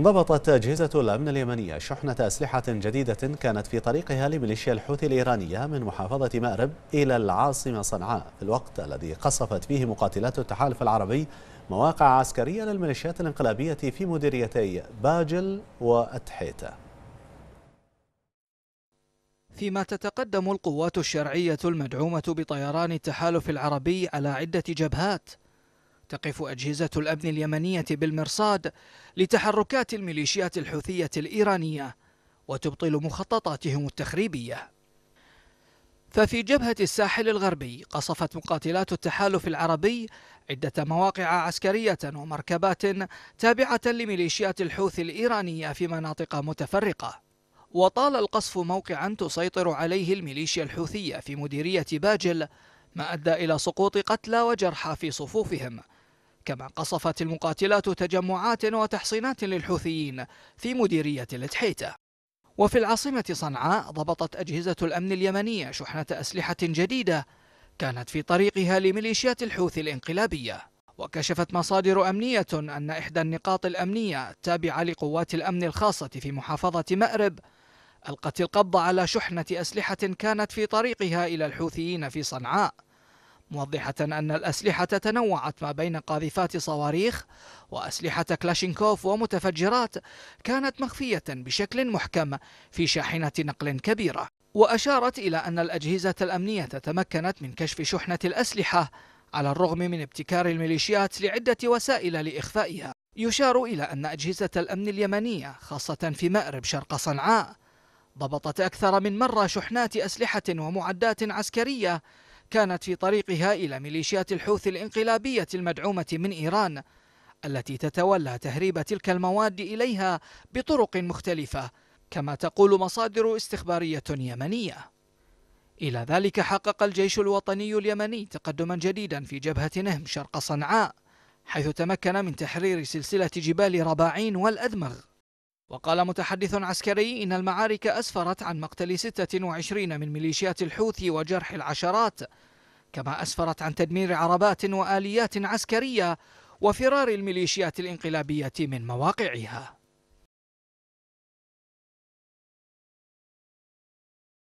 ضبطت أجهزة الأمن اليمنية شحنة أسلحة جديدة كانت في طريقها لميليشيا الحوثي الإيرانية من محافظة مأرب إلى العاصمة صنعاء في الوقت الذي قصفت فيه مقاتلات التحالف العربي مواقع عسكرية للميليشيات الانقلابية في مديريتي باجل وأتحيتا فيما تتقدم القوات الشرعية المدعومة بطيران التحالف العربي على عدة جبهات تقف أجهزة الأمن اليمنية بالمرصاد لتحركات الميليشيات الحوثية الإيرانية وتبطل مخططاتهم التخريبية ففي جبهة الساحل الغربي قصفت مقاتلات التحالف العربي عدة مواقع عسكرية ومركبات تابعة لميليشيات الحوثي الإيرانية في مناطق متفرقة وطال القصف موقعا تسيطر عليه الميليشيا الحوثية في مديرية باجل ما أدى إلى سقوط قتلى وجرحى في صفوفهم كما قصفت المقاتلات تجمعات وتحصينات للحوثيين في مديرية الاتحيتة وفي العاصمة صنعاء ضبطت أجهزة الأمن اليمنية شحنة أسلحة جديدة كانت في طريقها لميليشيات الحوثي الانقلابية وكشفت مصادر أمنية أن إحدى النقاط الأمنية التابعة لقوات الأمن الخاصة في محافظة مأرب ألقت القبض على شحنة أسلحة كانت في طريقها إلى الحوثيين في صنعاء موضحة أن الأسلحة تنوعت ما بين قاذفات صواريخ وأسلحة كلاشينكوف ومتفجرات كانت مخفية بشكل محكم في شاحنة نقل كبيرة وأشارت إلى أن الأجهزة الأمنية تمكنت من كشف شحنة الأسلحة على الرغم من ابتكار الميليشيات لعدة وسائل لإخفائها يشار إلى أن أجهزة الأمن اليمنية خاصة في مأرب شرق صنعاء ضبطت أكثر من مرة شحنات أسلحة ومعدات عسكرية كانت في طريقها إلى ميليشيات الحوث الإنقلابية المدعومة من إيران التي تتولى تهريب تلك المواد إليها بطرق مختلفة كما تقول مصادر استخبارية يمنية إلى ذلك حقق الجيش الوطني اليمني تقدما جديدا في جبهة نهم شرق صنعاء حيث تمكن من تحرير سلسلة جبال رباعين والأدمغ وقال متحدث عسكري إن المعارك أسفرت عن مقتل 26 من ميليشيات الحوثي وجرح العشرات كما أسفرت عن تدمير عربات وآليات عسكرية وفرار الميليشيات الانقلابية من مواقعها